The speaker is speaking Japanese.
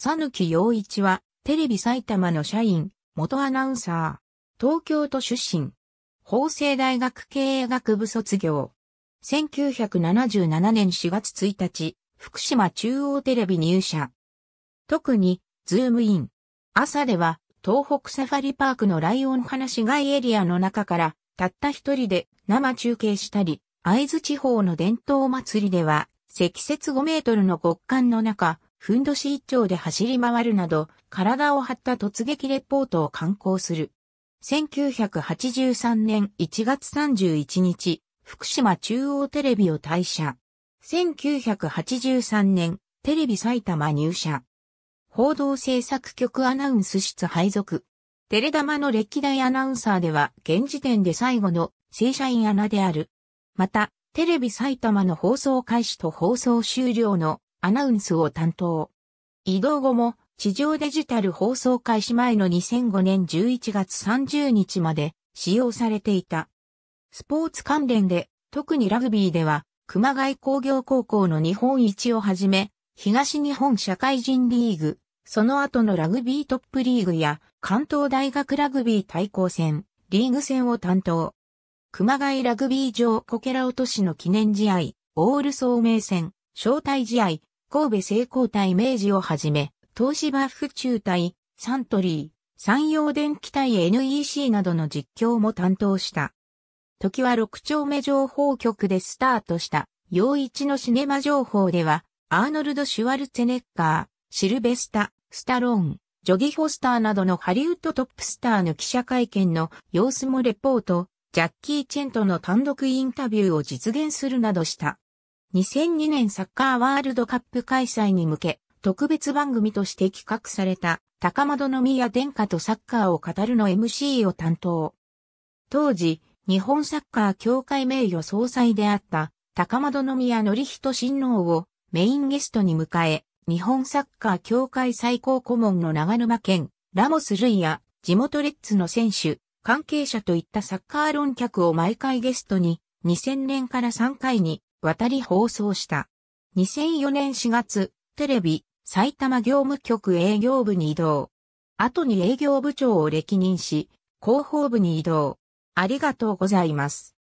さぬき陽一は、テレビ埼玉の社員、元アナウンサー、東京都出身、法政大学経営学部卒業。1977年4月1日、福島中央テレビ入社。特に、ズームイン。朝では、東北サファリパークのライオン放しエリアの中から、たった一人で生中継したり、合図地方の伝統祭りでは、積雪5メートルの極寒の中、ふんどし一丁で走り回るなど、体を張った突撃レポートを刊行する。1983年1月31日、福島中央テレビを退社。1983年、テレビ埼玉入社。報道制作局アナウンス室配属。テレ玉の歴代アナウンサーでは現時点で最後の正社員アナである。また、テレビ埼玉の放送開始と放送終了のアナウンスを担当。移動後も地上デジタル放送開始前の2005年11月30日まで使用されていた。スポーツ関連で、特にラグビーでは、熊谷工業高校の日本一をはじめ、東日本社会人リーグ、その後のラグビートップリーグや関東大学ラグビー対抗戦、リーグ戦を担当。熊谷ラグビー場コケラ落としの記念試合、オール聡明戦、招待試合、神戸成功対明治をはじめ、東芝府中対サントリー、山陽電機対 NEC などの実況も担当した。時は六丁目情報局でスタートした、陽一のシネマ情報では、アーノルド・シュワルツェネッガー、シルベスタ、スタローン、ジョギ・フォスターなどのハリウッドトップスターの記者会見の様子もレポート、ジャッキー・チェンとの単独インタビューを実現するなどした。2002年サッカーワールドカップ開催に向け、特別番組として企画された、高円宮殿下とサッカーを語るの MC を担当。当時、日本サッカー協会名誉総裁であった、高円宮則人親王をメインゲストに迎え、日本サッカー協会最高顧問の長沼県、ラモス・ルイや地元レッツの選手、関係者といったサッカー論客を毎回ゲストに、2000年から3回に渡り放送した。2004年4月、テレビ、埼玉業務局営業部に移動。後に営業部長を歴任し、広報部に移動。ありがとうございます。